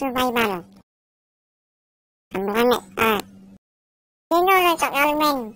survival. thằng ơn mẹ. À. Hero lựa chọn element.